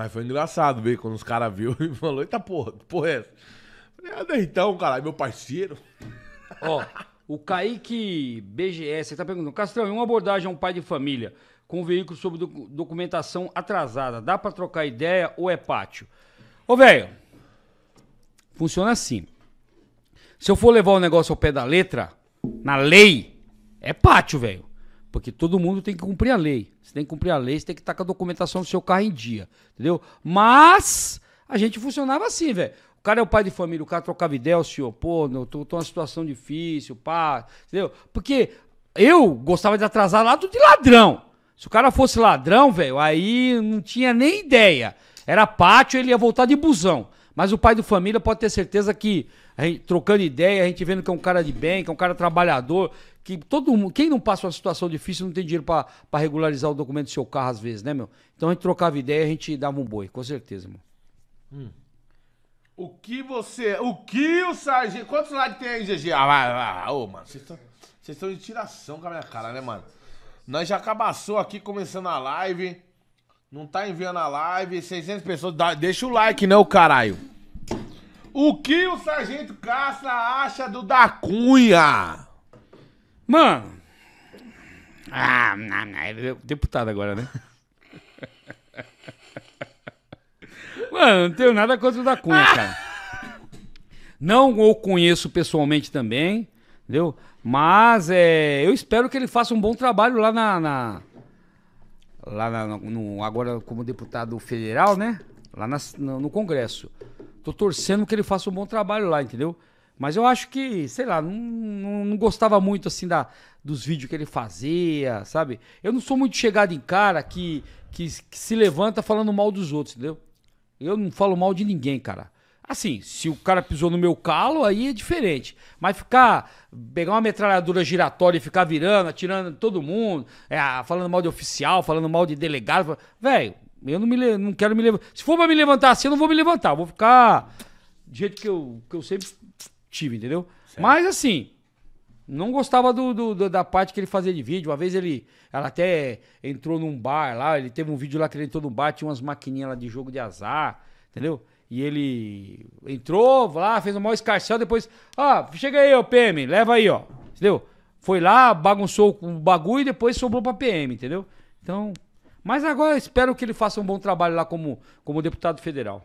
Mas foi engraçado ver quando os caras viram e falou, eita porra, que porra é essa? Falei, ah, então, caralho, meu parceiro. Ó, o Kaique BGS tá perguntando, Castrão, em uma abordagem a um pai de família com um veículo sobre documentação atrasada, dá para trocar ideia ou é pátio? Ô, velho, funciona assim. Se eu for levar o negócio ao pé da letra, na lei, é pátio, velho. Porque todo mundo tem que cumprir a lei. Você tem que cumprir a lei, você tem que estar com a documentação do seu carro em dia. Entendeu? Mas a gente funcionava assim, velho. O cara é o pai de família, o cara trocava ideia, o senhor, pô, eu tô, tô numa situação difícil, pá, entendeu? Porque eu gostava de atrasar lado de ladrão. Se o cara fosse ladrão, velho, aí não tinha nem ideia. Era pátio, ele ia voltar de busão. Mas o pai do família pode ter certeza que, gente, trocando ideia, a gente vendo que é um cara de bem, que é um cara trabalhador, que todo mundo, quem não passa uma situação difícil não tem dinheiro para regularizar o documento do seu carro às vezes, né, meu? Então a gente trocava ideia, a gente dava um boi, com certeza, meu. Hum. O que você. O que o sargento. Quantos likes tem aí, GG? Ah, vai, vai. ô, mano, vocês estão de tiração com a minha cara, né, mano? Nós já acabou aqui começando a live. Não tá enviando a live. 600 pessoas. Dá, deixa o like, não, né, caralho. O que o Sargento Caça acha do da Cunha? Mano. Ah, não, não, ele é deputado agora, né? Mano, não tenho nada contra o da Cunha, cara. Não o conheço pessoalmente também, entendeu? Mas é, eu espero que ele faça um bom trabalho lá na. na lá na, no, agora como deputado federal, né? Lá na, no, no Congresso. Tô torcendo que ele faça um bom trabalho lá, entendeu? Mas eu acho que, sei lá, não, não, não, gostava muito assim da, dos vídeos que ele fazia, sabe? Eu não sou muito chegado em cara que, que, que, se levanta falando mal dos outros, entendeu? Eu não falo mal de ninguém, cara. Assim, se o cara pisou no meu calo, aí é diferente. Mas ficar, pegar uma metralhadora giratória e ficar virando, atirando todo mundo, é, falando mal de oficial, falando mal de delegado, velho, eu não, me, não quero me levantar. Se for pra me levantar assim, eu não vou me levantar. Eu vou ficar do jeito que eu, que eu sempre tive, entendeu? Certo. Mas assim, não gostava do, do, da parte que ele fazia de vídeo. Uma vez ele ela até entrou num bar lá, ele teve um vídeo lá que ele entrou num bar, tinha umas maquininhas lá de jogo de azar, entendeu? E ele entrou lá, fez um mau escarcel, depois, ó, ah, chega aí, ô PM, leva aí, ó, entendeu? Foi lá, bagunçou o bagulho e depois sobrou pra PM, entendeu? Então, mas agora espero que ele faça um bom trabalho lá como, como deputado federal.